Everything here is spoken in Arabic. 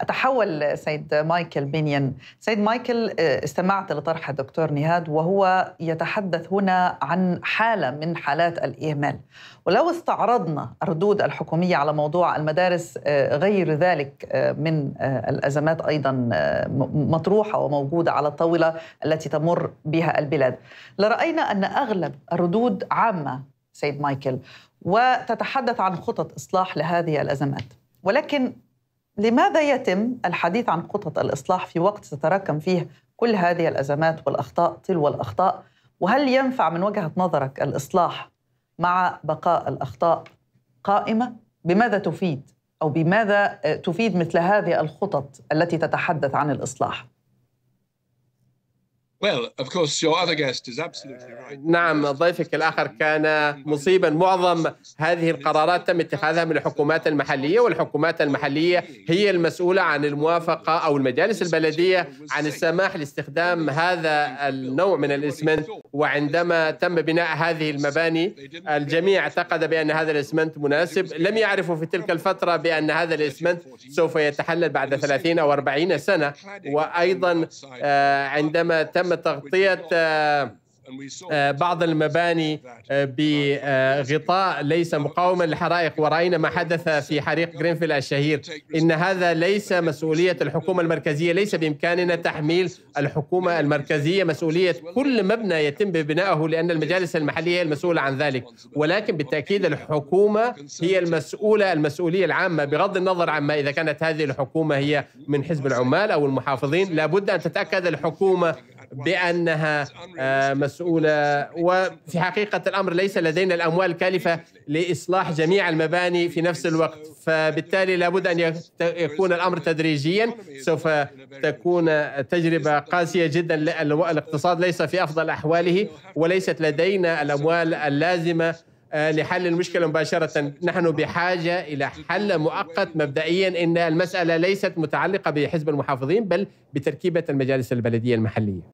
أتحول سيد مايكل بينيان سيد مايكل آه، استمعت لطرح الدكتور نهاد وهو يتحدث هنا عن حالة من حالات الإهمال ولو استعرضنا الردود الحكومية على موضوع المدارس آه، غير ذلك آه، من الأزمات أيضا مطروحة وموجودة على الطاولة التي تمر بها البلاد لرأينا أن أغلب الردود عامة سيد مايكل وتتحدث عن خطط إصلاح لهذه الأزمات ولكن لماذا يتم الحديث عن خطط الإصلاح في وقت تتراكم فيه كل هذه الأزمات والأخطاء تلو الأخطاء وهل ينفع من وجهة نظرك الإصلاح مع بقاء الأخطاء قائمة بماذا تفيد أو بماذا آه، تفيد مثل هذه الخطط التي تتحدث عن الإصلاح Well, of course, your other guest is absolutely آه، right. نعم ضيفك الآخر mm-hmm. كان مصيبا معظم هذه القرارات تم اتخاذها من الحكومات المحلية والحكومات المحلية هي المسؤولة عن الموافقة أو المجالس البلدية عن السماح لاستخدام هذا النوع من الإسمنت وعندما تم بناء هذه المباني الجميع اعتقد بأن هذا الإسمنت مناسب لم يعرفوا في تلك الفترة بأن هذا الإسمنت سوف يتحلل بعد 30 أو 40 سنة وأيضا آه، عندما تم تم تغطية آه، بعض المباني آه، بغطاء ليس مقاوما للحرائق ورأينا ما حدث في حريق غرينفيل الشهير إن هذا ليس مسؤولية الحكومة المركزية ليس بإمكاننا تحميل الحكومة المركزية مسؤولية كل مبنى يتم بنائه لأن المجالس المحلية هي المسؤولة عن ذلك ولكن بالتأكيد الحكومة هي المسؤولة المسؤولية العامة بغض النظر عما إذا كانت هذه الحكومة هي من حزب العمال أو المحافظين لابد أن تتأكد الحكومة بانها آه، مسؤوله وفي حقيقه الامر ليس لدينا الاموال الكالفه لاصلاح جميع المباني في نفس الوقت فبالتالي لابد ان يكون الامر تدريجيا سوف تكون تجربه قاسيه جدا الاقتصاد ليس في افضل احواله وليست لدينا الاموال اللازمه آه، لحل المشكلة مباشرة نحن بحاجة إلى حل مؤقت مبدئيا إن المسألة ليست متعلقة بحزب المحافظين بل بتركيبة المجالس البلدية المحلية